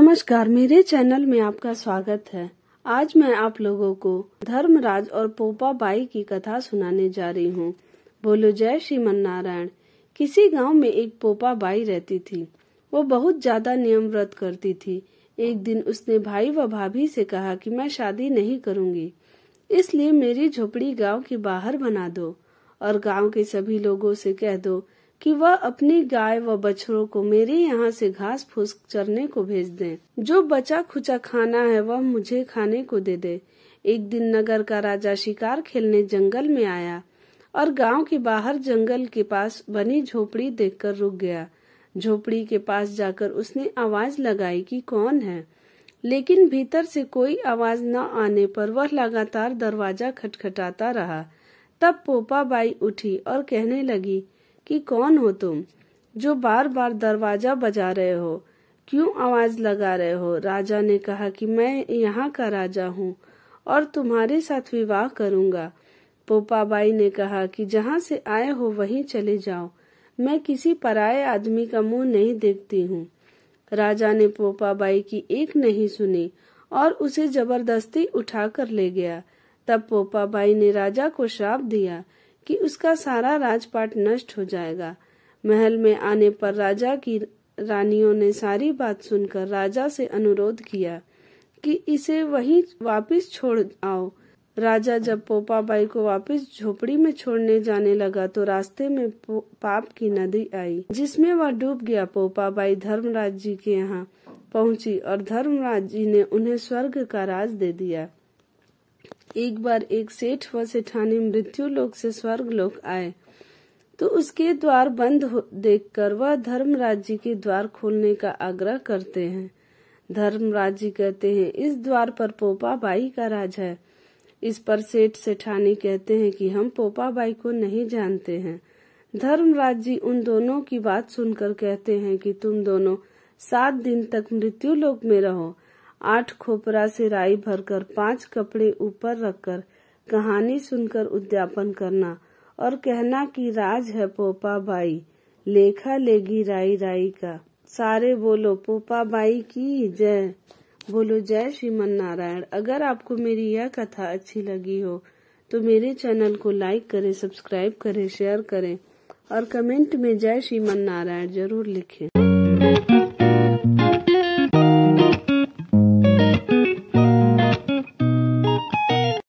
नमस्कार मेरे चैनल में आपका स्वागत है आज मैं आप लोगों को धर्मराज और पोपा बाई की कथा सुनाने जा रही हूँ बोलो जय श्री नारायण किसी गांव में एक पोपा बाई रहती थी वो बहुत ज्यादा नियम व्रत करती थी एक दिन उसने भाई व भाभी से कहा कि मैं शादी नहीं करूँगी इसलिए मेरी झोपड़ी गाँव के बाहर बना दो और गाँव के सभी लोगों से कह दो कि वह अपनी गाय व बछड़ों को मेरे यहाँ से घास फूस चरने को भेज दें। जो बचा खुचा खाना है वह मुझे खाने को दे दे एक दिन नगर का राजा शिकार खेलने जंगल में आया और गांव के बाहर जंगल के पास बनी झोपड़ी देखकर रुक गया झोपड़ी के पास जाकर उसने आवाज लगाई कि कौन है लेकिन भीतर से कोई आवाज न आने पर वह लगातार दरवाजा खटखटाता रहा तब पोपा बाई उठी और कहने लगी कि कौन हो तुम जो बार बार दरवाजा बजा रहे हो क्यों आवाज लगा रहे हो राजा ने कहा कि मैं यहाँ का राजा हूँ और तुम्हारे साथ विवाह करूंगा पोपाबाई ने कहा कि जहाँ से आए हो वहीं चले जाओ मैं किसी पराये आदमी का मुंह नहीं देखती हूँ राजा ने पोपाबाई की एक नहीं सुनी और उसे जबरदस्ती उठाकर ले गया तब पोपाबाई ने राजा को श्राप दिया कि उसका सारा राजपाट नष्ट हो जाएगा महल में आने पर राजा की रानियों ने सारी बात सुनकर राजा से अनुरोध किया कि इसे वहीं वापस छोड़ आओ राजा जब पोपाबाई को वापस झोपड़ी में छोड़ने जाने लगा तो रास्ते में पाप की नदी आई जिसमें वह डूब गया पोपाबाई धर्मराज जी के यहाँ पहुंची और धर्मराज जी ने उन्हें स्वर्ग का राज दे दिया एक बार एक सेठ व सेठानी मृत्यु लोक से स्वर्ग लोक आए तो उसके द्वार बंद देखकर वह धर्म राज्य के द्वार खोलने का आग्रह करते हैं धर्म राज्य कहते हैं इस द्वार पर पोपा बाई का राज है इस पर सेठ सेठानी कहते हैं कि हम पोपा बाई को नहीं जानते हैं धर्म राज्य उन दोनों की बात सुनकर कहते हैं कि तुम दोनों सात दिन तक मृत्यु लोक में रहो आठ खोपरा से राई भरकर पांच कपड़े ऊपर रखकर कहानी सुनकर उद्यापन करना और कहना कि राज है पोपा बाई लेखा लेगी राई राई का सारे बोलो पोपा बाई की जय बोलो जय श्रीमन नारायण अगर आपको मेरी यह कथा अच्छी लगी हो तो मेरे चैनल को लाइक करें सब्सक्राइब करें शेयर करें और कमेंट में जय श्रीमन नारायण जरूर लिखें